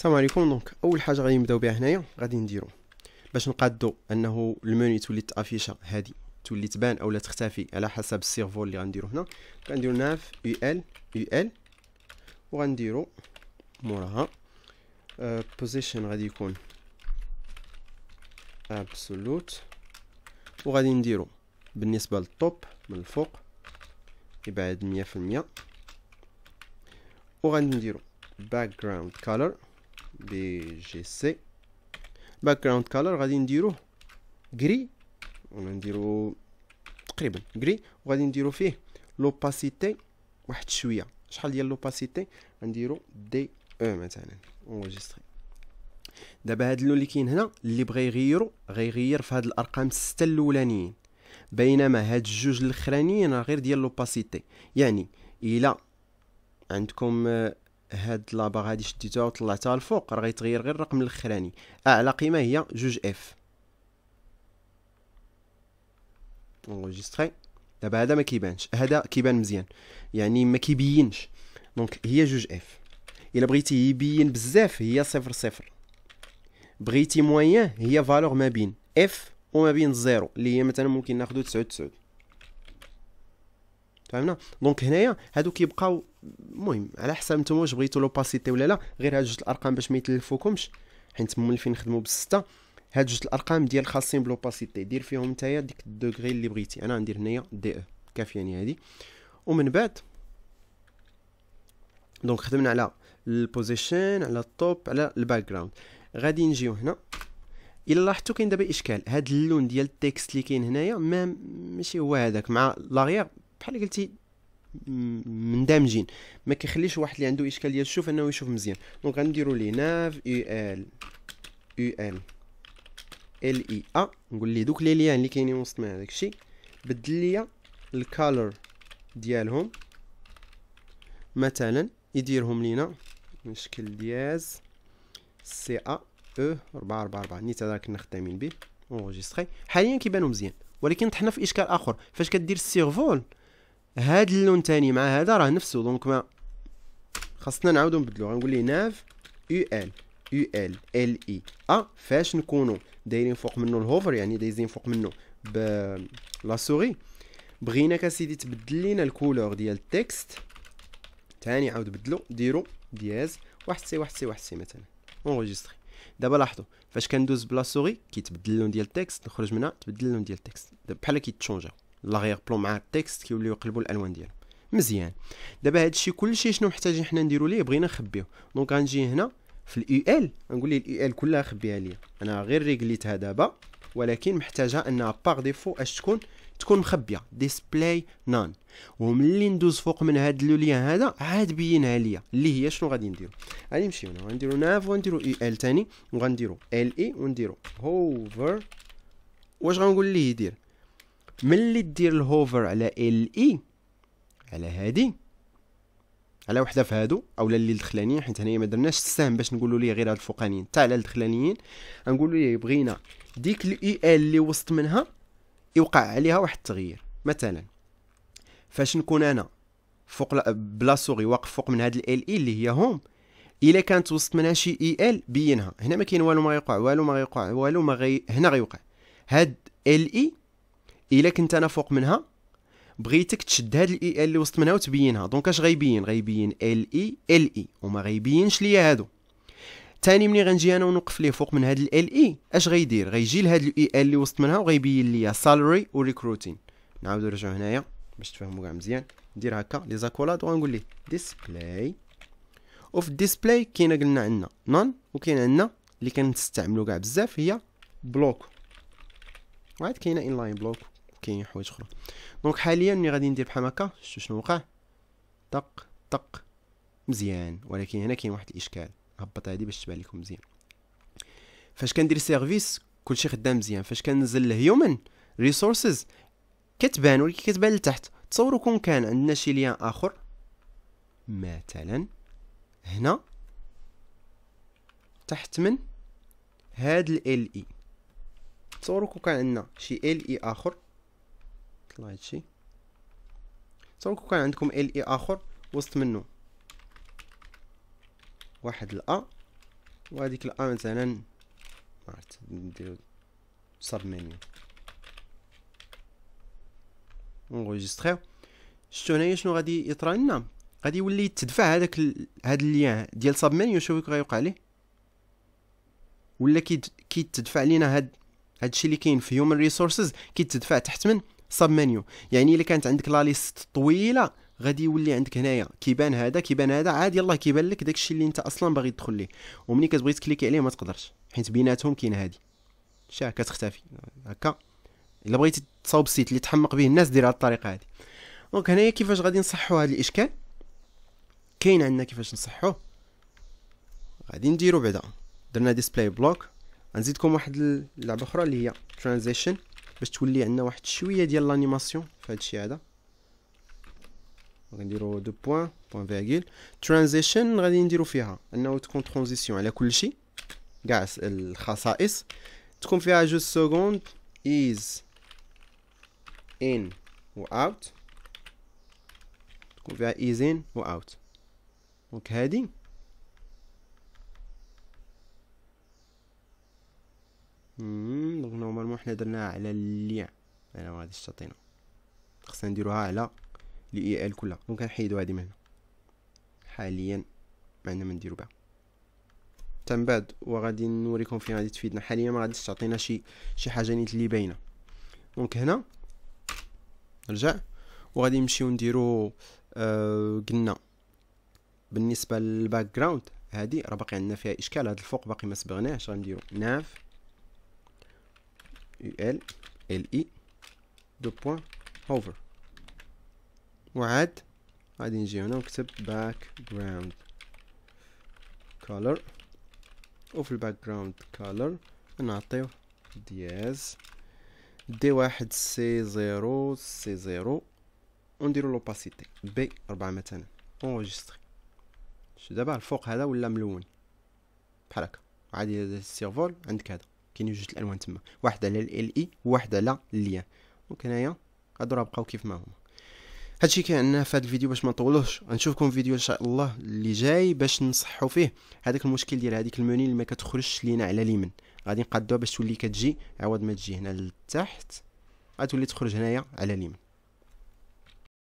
السلام عليكم دونك اول حاجه غادي نبداو بها هنايا غادي نديرو باش نقادو انه المنيو تولي تافيشا هادي تولي تبان اولا تختفي على حسب السيرفور اللي غنديرو هنا غنديرو ناف يو ال يو ال وغنديرو موراها بوزيشن أه، غادي يكون ابسولوت وغادي نديرو بالنسبه للطوب من الفوق يبعد مية وغادي نديرو باك جراوند color بي جي سي باك جراوند كالر غادي نديروه غري ونديرو تقريبا غري وغادي نديرو فيه لوباسيتي واحد شويه شحال ديال لوباسيتي غنديرو دي او e مثلا اونجستري دابا هاد اللون اللي كاين هنا اللي بغى يغيرو غيغير في هاد الارقام السته الاولانيين بينما هاد الجوج الاخرانيين راه غير ديال لوباسيتي يعني الا عندكم هاد لاباغ هادي شديتها وطلعتها الفوق راه غيتغير غير الرقم الاخراني اعلى قيمه هي جوج اف اونجستري دابا هذا ما كيبانش هذا كيبان مزيان يعني ما كيبينش دونك هي جوج اف الا بغيتي يبين بزاف هي صفر صفر بغيتي موان هي فالور ما بين اف وما بين زيرو اللي هي مثلا ممكن ناخذ تسعود تسعود فهمنا دونك هنايا هادو كيبقاو المهم على حسب نتوما واش بغيتو لوباسيتي ولا لا غير هاد جوج الارقام باش ما يتلفوكمش حيت مولفين نخدمو بالسته هاد جوج الارقام ديال خاصين بلوباسيتي دير فيهم نتايا ديك الدوغري اللي بغيتي انا غندير هنايا دي او كافياني يعني هادي ومن بعد دونك خدمنا على البوزيشن على التوب على الباك جراوند غادي نجيو هنا الا لاحظتوا كاين دابا اشكال هاد اللون ديال التكست اللي كاين هنايا ما ماشي هو هذاك مع لاغيير بحال قلتي مندمجين ما كيخليش واحد اللي عنده اشكاليه الشوف انه يشوف مزيان دونك غنديروا لي ناف يو ال يو ال e ال اي ا نقول ليه دوك لي ليان اللي كاينين وسط مع داكشي بدل ليا الكالر ديالهم مثلا يديرهم لينا من شكل دياز سي ا او 444 نيت هذا كنا خدامين به اونجستري حاليا كيبانو مزيان ولكن طحنا في اشكال اخر فاش كدير السيرفول هاد اللون تاني مع هذا راه نفسه دونك ما خاصنا نعاودو نبدلو غنقول ليه ناف يو ال يو ال ال اي ا فاش نكونو دايرين فوق منو الهوفر يعني دايزين فوق منو ب لا سوري بغيناك اسيدي تبدل لينا الكولور ديال التكست تاني عاود بدلو ديرو دياز واحد سي واحد سي واحد سي مثلا اونغيجستري دابا لاحظوا فاش كندوز بلا سوري كيتبدل اللون ديال التكست نخرج منها تبدل اللون ديال التكست بحال كيتشونجاو لاغيغ بلون مع التكست كيوليو يقلبوا الالوان ديالهم مزيان دابا هادشي كلشي شنو محتاجين حنا نديرو ليه بغينا نخبيه دونك غنجي هنا في الاي ال e نقول ليه الاي ال e كلها خبيها ليا انا غير ريغليتها دابا ولكن محتاجه انها باغ ديفو اش تكون تكون مخبيه ديسبلاي نان وملي ندوز فوق من هاد اللوليا هذا عاد بينها ليا اللي هي شنو غادي نديرو غادي نمشي هنا غنديرو ناف ونديرو اي e ال ثاني وغنديرو ال اي ونديرو هوفر واش غنقول ليه يدير ملي دير الهوفر على ال اي على هادي على وحده في هادو اولا اللي الدخلانيين حيت هنايا ما درناش السهم باش نقولوا ليه غير هاد الفوقانيين تاع على الدخلانيين غنقولوا ليه بغينا ديك الاي ال اللي وسط منها يوقع عليها واحد التغيير مثلا فاش نكون انا فوق بلا واقف فوق من هاد ال اي اللي هي هوم الا كانت وسط منها شي اي ال بينها هنا ما كاين والو ما يوقع والو ما يوقع والو ما غي هنا غيوقع هاد ال اي الا كنت انا فوق منها بغيتك تشد هاد الاي ال اللي وسط منها وتبينها دونك اش غيبين غيبين ال اي ال اي وما غيبينش ليا هادو تاني ملي غنجي انا ونوقف ليه فوق من هاد ال اي اش غيدير غيجي لهاد الاي ال اللي وسط منها وغيبين ليا سالري وريكروتين نعاودو نرجعو هنايا باش تفهموا كاع مزيان ندير هكا لي زاكولاد وغنقول ليه ديسبلاي وفي الديسبلاي كاينه قلنا عندنا نون وكاين عندنا اللي كنستعملو كاع بزاف هي بلوك وعاد كاينه لاين بلوك كاين حوايج اخرى دونك حاليا ملي غادي ندير بحال هكا شتو شنو وقع طق طق مزيان ولكن هنا كاين واحد الاشكال هبط هادي باش تبان لكم مزيان فاش كندير سيرفيس كلشي خدام مزيان فاش كنزل هيومن ريسورسز كتبان ولكن كتبان لتحت تصوروا كون كان عندنا شي ليان اخر مثلا هنا تحت من هاد ال اي e. تصوروا كون كان عندنا شي ال اي e اخر يطلع هادشي تصوروا كان عندكم ال اي اخر وسط منه واحد الا وهذيك الا مثلا ما عرفت نديرو سب منيو اونغيستريو شتو هنايا شنو غادي يطرى لنا غادي يولي يتدفع هذاك ال... هاد الليان ديال سب منيو شوفوا غيوقع ليه ولا كيتدفع كي لينا هاد هادشي اللي كاين في هيومن ريسورسز كيتدفع تحت من سب منيو يعني الا كانت عندك لا ليست طويله غادي يولي عندك هنايا كيبان هذا كيبان هذا عادي يلاه كيبان لك داكشي اللي انت اصلا باغي تدخل ليه ومني كتبغي تكليكي عليه ما تقدرش حيت بيناتهم كاين هادي شاه كتختفي هكا الا بغيتي تصاوب السيت اللي تحمق به الناس دير هاد الطريقه هادي دونك هنايا كيفاش غادي نصحوا هذا الاشكال كاين عندنا كيفاش نصحوه غادي نديرو بعدا درنا ديسبلاي بلوك غنزيدكم واحد اللعبه اخرى اللي هي ترانزيشن باش تولي عندنا واحد شويه ديال لانيماسيون في الشيء هذا غنديروا دو بوين بوين فيغيل ترانزيشن غادي نديرو فيها انه تكون ترانزيسيون على كلشي كاع الخصائص تكون فيها جوج سكوند از ان و اوت تكون فيها از ان و اوت دونك هادي حنا درناها على الليع انا ما غاديش تعطينا خصنا نديروها على لي اي ال e كلها دونك نحيدو هادي من هنا حاليا ما عندنا ما نديرو بها تم من بعد وغادي نوريكم فين غادي تفيدنا حاليا ما غاديش تعطينا شي شي حاجه نيت اللي باينه دونك هنا نرجع وغادي نمشيو نديرو آه قلنا بالنسبه للباك جراوند هادي راه باقي عندنا فيها اشكال هاد الفوق باقي ما صبغناهش غنديرو ناف ال اي دو بوان over وعاد غادي نجي هنا ونكتب جراوند كولر وفي الباك جراوند كولر نعطيو دياز دي واحد سي زيرو سي زيرو ونديرو لوباسيتي بي ربعة مثلا اونجستري شو دابا الفوق هذا ولا ملون بحال هكا عادي السيرفول عندك هذا كاينين جوج الالوان تما واحد على ال اي وواحد على ليان دونك هنايا هادو راه بقاو كيف ما هما هادشي كاين عندنا في هذا الفيديو باش ما نطولوش غنشوفكم في فيديو ان شاء الله اللي جاي باش نصحوا فيه هذاك المشكل ديال هذيك الموني اللي ما كتخرجش لينا على اليمين غادي نقادوها باش تولي كتجي عوض ما تجي هنا لتحت غتولي تخرج هنايا على اليمين